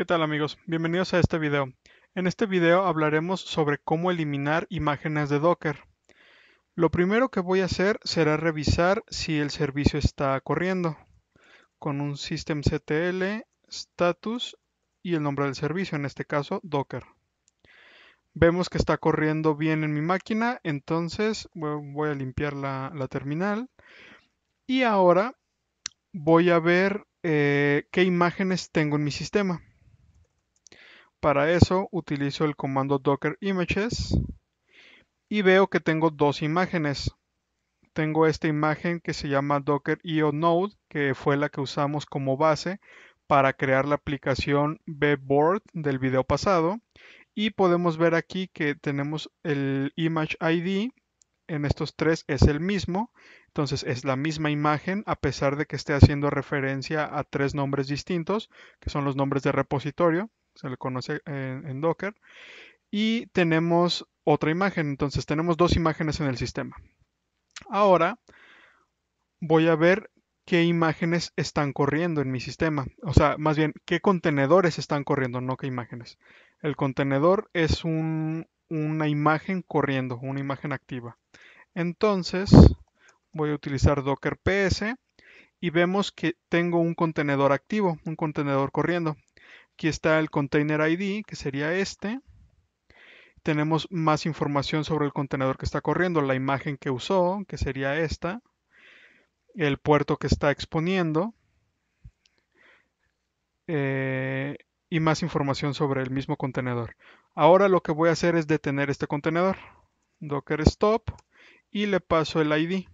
¿Qué tal amigos? Bienvenidos a este video. En este video hablaremos sobre cómo eliminar imágenes de Docker. Lo primero que voy a hacer será revisar si el servicio está corriendo con un systemctl status y el nombre del servicio, en este caso Docker. Vemos que está corriendo bien en mi máquina, entonces voy a limpiar la, terminal. Y ahora voy a ver eh, qué imágenes tengo en mi sistema. Para eso utilizo el comando docker images y veo que tengo dos imágenes. Tengo esta imagen que se llama docker io node, que fue la que usamos como base para crear la aplicación Bboard del video pasado. Y podemos ver aquí que tenemos el image ID, en estos tres es el mismo, entonces es la misma imagen a pesar de que esté haciendo referencia a tres nombres distintos, que son los nombres de repositorio se le conoce en, Docker, y tenemos otra imagen. Entonces tenemos dos imágenes en el sistema. Ahora voy a ver qué imágenes están corriendo en mi sistema. O sea, más bien, qué contenedores están corriendo, no qué imágenes. El contenedor es una imagen corriendo, una imagen activa. Entonces, voy a utilizar Docker PS y vemos que tengo un contenedor activo, un contenedor corriendo. Aquí está el container ID, que sería este. Tenemos más información sobre el contenedor que está corriendo, la imagen que usó, que sería esta, el puerto que está exponiendo, eh, y más información sobre el mismo contenedor. Ahora lo que voy a hacer es detener este contenedor. Docker stop y le paso el ID.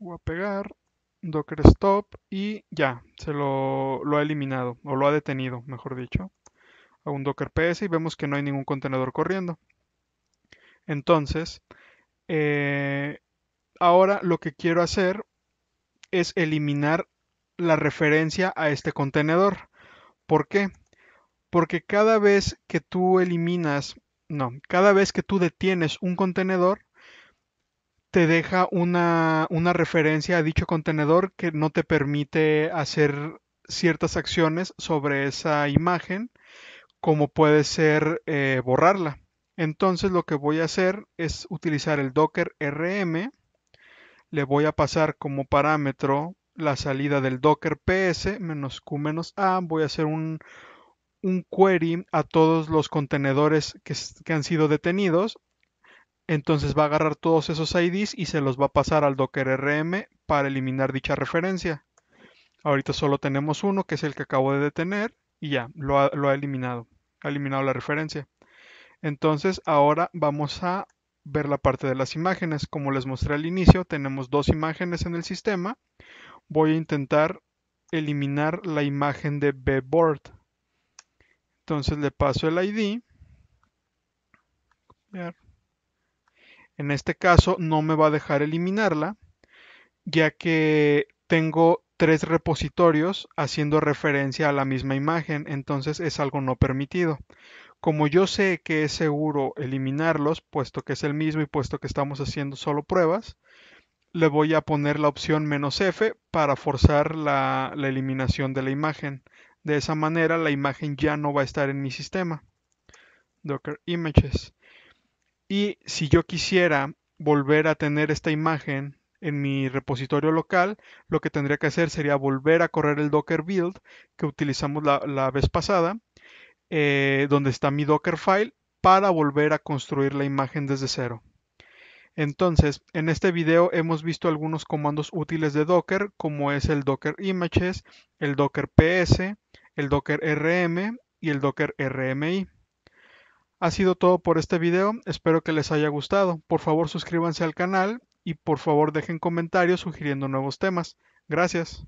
Voy a pegar docker stop y ya, se lo, ha eliminado o lo ha detenido, mejor dicho, a un docker ps y vemos que no hay ningún contenedor corriendo. Entonces, eh, ahora lo que quiero hacer es eliminar la referencia a este contenedor. ¿Por qué? Porque cada vez que tú eliminas, no, cada vez que tú detienes un contenedor, te deja una, referencia a dicho contenedor que no te permite hacer ciertas acciones sobre esa imagen, como puede ser eh, borrarla. Entonces lo que voy a hacer es utilizar el docker rm, le voy a pasar como parámetro la salida del docker ps-q-a, voy a hacer un, query a todos los contenedores que, que han sido detenidos entonces va a agarrar todos esos IDs y se los va a pasar al Docker RM para eliminar dicha referencia. Ahorita solo tenemos uno, que es el que acabo de detener, y ya, lo ha, eliminado. Ha eliminado la referencia. Entonces ahora vamos a ver la parte de las imágenes. Como les mostré al inicio, tenemos dos imágenes en el sistema. Voy a intentar eliminar la imagen de bboard. Entonces le paso el ID. En este caso no me va a dejar eliminarla, ya que tengo tres repositorios haciendo referencia a la misma imagen, entonces es algo no permitido. Como yo sé que es seguro eliminarlos, puesto que es el mismo y puesto que estamos haciendo solo pruebas, le voy a poner la opción menos F para forzar la, la eliminación de la imagen. De esa manera la imagen ya no va a estar en mi sistema. Docker Images. Y si yo quisiera volver a tener esta imagen en mi repositorio local, lo que tendría que hacer sería volver a correr el Docker build que utilizamos la, vez pasada, eh, donde está mi Docker file, para volver a construir la imagen desde cero. Entonces, en este video hemos visto algunos comandos útiles de Docker, como es el Docker Images, el Docker PS, el Docker RM y el Docker RMI. Ha sido todo por este video, espero que les haya gustado. Por favor suscríbanse al canal y por favor dejen comentarios sugiriendo nuevos temas. Gracias.